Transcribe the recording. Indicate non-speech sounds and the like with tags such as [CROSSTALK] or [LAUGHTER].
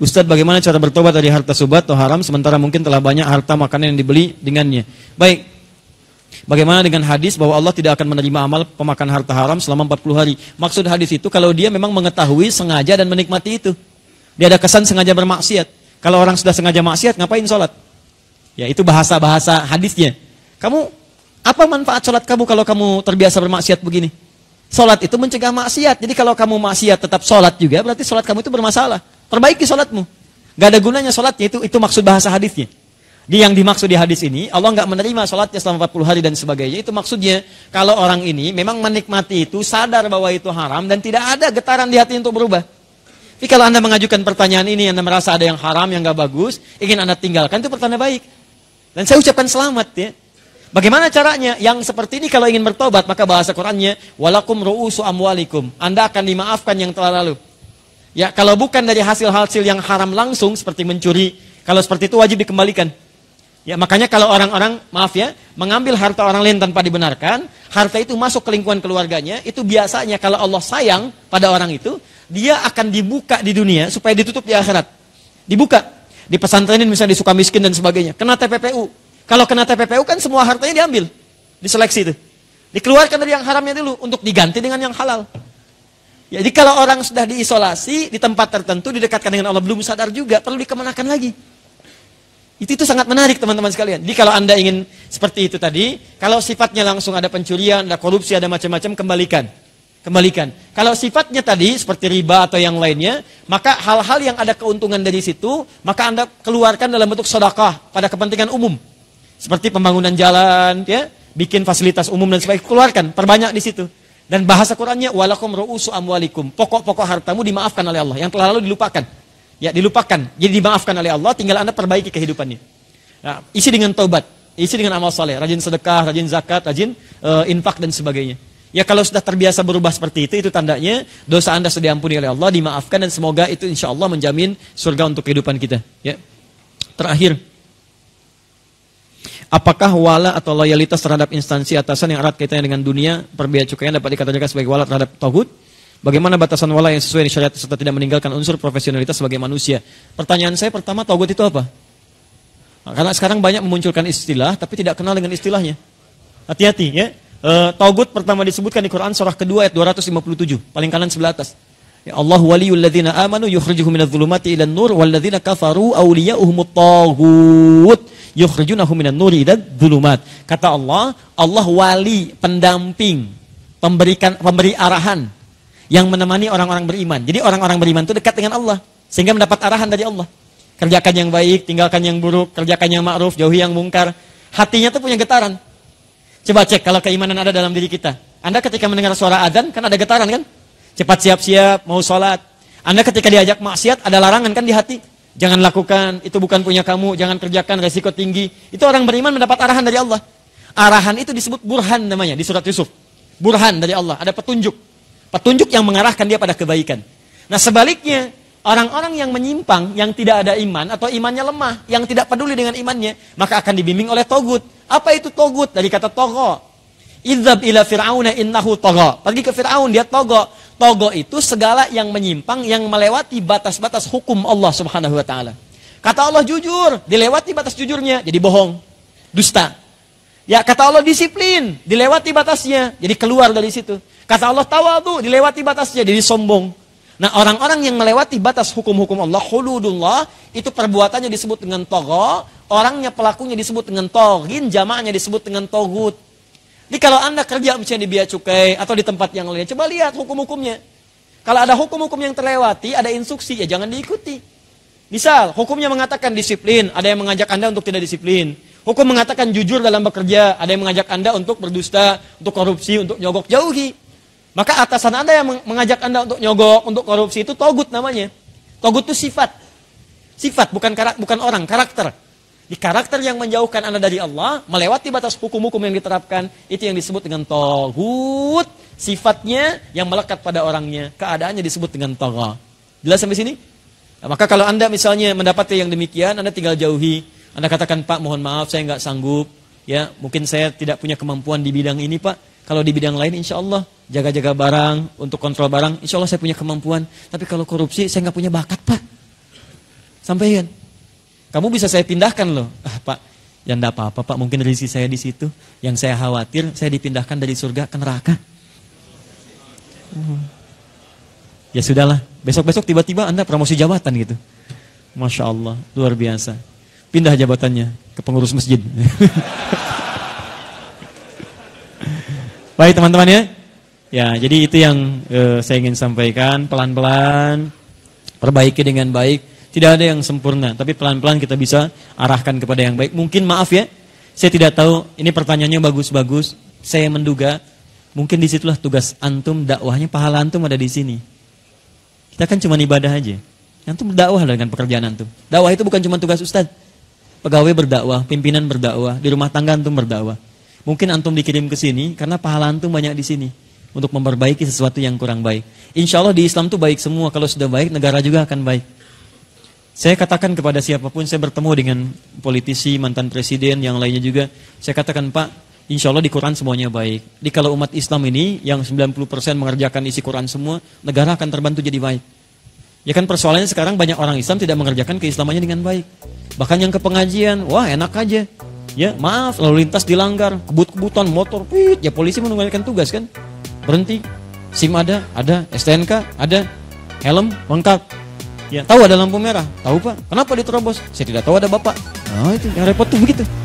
Ustadz bagaimana cara bertobat dari harta subat atau haram sementara mungkin telah banyak harta makanan yang dibeli dengannya. Baik, Bagaimana dengan hadis bahwa Allah tidak akan menerima amal pemakan harta haram selama 40 hari? Maksud hadis itu kalau dia memang mengetahui, sengaja dan menikmati itu. Dia ada kesan sengaja bermaksiat. Kalau orang sudah sengaja maksiat, ngapain sholat? Ya itu bahasa-bahasa hadisnya. Kamu, apa manfaat sholat kamu kalau kamu terbiasa bermaksiat begini? Sholat itu mencegah maksiat. Jadi kalau kamu maksiat tetap sholat juga, berarti sholat kamu itu bermasalah. Perbaiki sholatmu. Gak ada gunanya sholatnya, itu itu maksud bahasa hadisnya. Di yang dimaksud di hadis ini, Allah nggak menerima sholatnya selama 40 hari dan sebagainya. Itu maksudnya, kalau orang ini memang menikmati itu, sadar bahwa itu haram, dan tidak ada getaran di hati untuk berubah. Jadi kalau Anda mengajukan pertanyaan ini, Anda merasa ada yang haram, yang gak bagus, ingin Anda tinggalkan, itu pertanda baik. Dan saya ucapkan selamat ya. Bagaimana caranya? Yang seperti ini kalau ingin bertobat, maka bahasa Qurannya, walakum ru'usu amwalikum. Anda akan dimaafkan yang telah lalu. Ya, kalau bukan dari hasil-hasil yang haram langsung seperti mencuri, kalau seperti itu wajib dikembalikan. Ya, makanya kalau orang-orang, maaf ya, mengambil harta orang lain tanpa dibenarkan, harta itu masuk ke lingkungan keluarganya, itu biasanya kalau Allah sayang pada orang itu, dia akan dibuka di dunia supaya ditutup di akhirat. Dibuka. Di pesantren ini misalnya disuka miskin dan sebagainya. Kena TPPU. Kalau kena TPPU kan semua hartanya diambil. Diseleksi itu. Dikeluarkan dari yang haramnya dulu untuk diganti dengan yang halal. Ya, jadi kalau orang sudah diisolasi di tempat tertentu didekatkan dengan Allah belum sadar juga perlu dikemanakan lagi. Itu itu sangat menarik teman-teman sekalian. Jadi kalau Anda ingin seperti itu tadi, kalau sifatnya langsung ada pencurian, ada korupsi, ada macam-macam kembalikan. Kembalikan. Kalau sifatnya tadi seperti riba atau yang lainnya, maka hal-hal yang ada keuntungan dari situ, maka Anda keluarkan dalam bentuk sedekah pada kepentingan umum. Seperti pembangunan jalan, ya, bikin fasilitas umum dan sebagainya, keluarkan, perbanyak di situ. Dan bahasa Qurannya walakum ru'usu amwalikum. Pokok-pokok hartamu dimaafkan oleh Allah yang telah lalu dilupakan. Ya, dilupakan. Jadi dimaafkan oleh Allah, tinggal Anda perbaiki kehidupannya. Nah, isi dengan taubat, isi dengan amal saleh rajin sedekah, rajin zakat, rajin uh, infak dan sebagainya. Ya kalau sudah terbiasa berubah seperti itu, itu tandanya dosa anda sudah diampuni oleh Allah, dimaafkan dan semoga itu insya Allah menjamin surga untuk kehidupan kita. Ya. Terakhir, Apakah wala atau loyalitas terhadap instansi atasan yang erat kaitannya dengan dunia perbiaya cukainya dapat dikatakan sebagai wala terhadap tauhid? Bagaimana batasan wala yang sesuai syariat serta tidak meninggalkan unsur profesionalitas sebagai manusia? Pertanyaan saya pertama, tauhid itu apa? Nah, karena sekarang banyak memunculkan istilah, tapi tidak kenal dengan istilahnya. Hati-hati ya. E, tauhid pertama disebutkan di Quran surah kedua ayat 257, paling kanan sebelah atas. Ya Allah waliyul ladzina amanu yukhrijuhum minadh dhulumati ilan nur wal ladzina kafaru awliya'uhumut taghut yukhrijunahu minan nuri dan dhulumat. Kata Allah, Allah wali, pendamping, pemberikan pemberi arahan yang menemani orang-orang beriman. Jadi orang-orang beriman itu dekat dengan Allah sehingga mendapat arahan dari Allah. Kerjakan yang baik, tinggalkan yang buruk, kerjakan yang ma'ruf, jauhi yang mungkar. Hatinya tuh punya getaran. Coba cek kalau keimanan ada dalam diri kita. Anda ketika mendengar suara adzan kan ada getaran kan? Cepat siap-siap mau sholat. Anda ketika diajak maksiat ada larangan kan di hati. Jangan lakukan, itu bukan punya kamu, jangan kerjakan, resiko tinggi. Itu orang beriman mendapat arahan dari Allah. Arahan itu disebut burhan namanya di surat Yusuf. Burhan dari Allah, ada petunjuk. Petunjuk yang mengarahkan dia pada kebaikan. Nah sebaliknya, orang-orang yang menyimpang, yang tidak ada iman, atau imannya lemah, yang tidak peduli dengan imannya, maka akan dibimbing oleh togut. Apa itu togut? Dari kata togo, Idzab ila fir'auna innahu togo. Pergi ke Firaun dia togo. Togo itu segala yang menyimpang yang melewati batas-batas hukum Allah Subhanahu wa taala. Kata Allah jujur, dilewati batas jujurnya jadi bohong, dusta. Ya kata Allah disiplin, dilewati batasnya jadi keluar dari situ. Kata Allah tawadu, dilewati batasnya jadi sombong. Nah orang-orang yang melewati batas hukum-hukum Allah, huludullah, itu perbuatannya disebut dengan togo, orangnya pelakunya disebut dengan togin, jamaahnya disebut dengan togut. Jadi kalau Anda kerja misalnya di biaya Cukai atau di tempat yang lain, coba lihat hukum-hukumnya. Kalau ada hukum-hukum yang terlewati, ada instruksi, ya jangan diikuti. Misal, hukumnya mengatakan disiplin, ada yang mengajak Anda untuk tidak disiplin. Hukum mengatakan jujur dalam bekerja, ada yang mengajak Anda untuk berdusta, untuk korupsi, untuk nyogok, jauhi. Maka atasan Anda yang mengajak Anda untuk nyogok, untuk korupsi itu togut namanya. Togut itu sifat. Sifat, bukan bukan orang, karakter. Di karakter yang menjauhkan Anda dari Allah, melewati batas hukum-hukum yang diterapkan, itu yang disebut dengan tohut. Sifatnya yang melekat pada orangnya, keadaannya disebut dengan toga. Jelas sampai sini? Nah, maka kalau Anda misalnya mendapati yang demikian, Anda tinggal jauhi. Anda katakan, Pak, mohon maaf, saya nggak sanggup. Ya, mungkin saya tidak punya kemampuan di bidang ini, Pak. Kalau di bidang lain insya Allah jaga-jaga barang untuk kontrol barang insya Allah saya punya kemampuan. Tapi kalau korupsi saya nggak punya bakat pak. Sampaikan. Kamu bisa saya pindahkan loh. Ah, Pak, ya enggak apa-apa Pak, mungkin rezeki saya di situ. Yang saya khawatir, saya dipindahkan dari surga ke neraka. Hmm. Ya sudahlah, besok-besok tiba-tiba Anda promosi jabatan gitu. Masya Allah, luar biasa. Pindah jabatannya ke pengurus masjid. [LAUGHS] Baik teman-teman ya. Ya, jadi itu yang eh, saya ingin sampaikan pelan-pelan perbaiki dengan baik tidak ada yang sempurna, tapi pelan-pelan kita bisa arahkan kepada yang baik. Mungkin maaf ya, saya tidak tahu, ini pertanyaannya bagus-bagus. Saya menduga, mungkin disitulah tugas antum, dakwahnya, pahala antum ada di sini. Kita kan cuma ibadah aja. Antum berdakwah dengan pekerjaan antum. Dakwah itu bukan cuma tugas ustadz. Pegawai berdakwah, pimpinan berdakwah, di rumah tangga antum berdakwah. Mungkin antum dikirim ke sini karena pahala antum banyak di sini untuk memperbaiki sesuatu yang kurang baik. Insya Allah di Islam tuh baik semua. Kalau sudah baik, negara juga akan baik. Saya katakan kepada siapapun, saya bertemu dengan politisi, mantan presiden, yang lainnya juga. Saya katakan, Pak, insya Allah di Quran semuanya baik. Di kalau umat Islam ini, yang 90% mengerjakan isi Quran semua, negara akan terbantu jadi baik. Ya kan persoalannya sekarang banyak orang Islam tidak mengerjakan keislamannya dengan baik. Bahkan yang ke pengajian, wah enak aja. Ya, maaf, lalu lintas dilanggar, kebut-kebutan, motor, wih, ya polisi menunggalkan tugas kan. Berhenti, SIM ada, ada, STNK ada, helm lengkap, Ya, tahu ada lampu merah? Tahu, Pak. Kenapa diterobos? Saya tidak tahu ada Bapak. Nah, itu yang repot tuh begitu.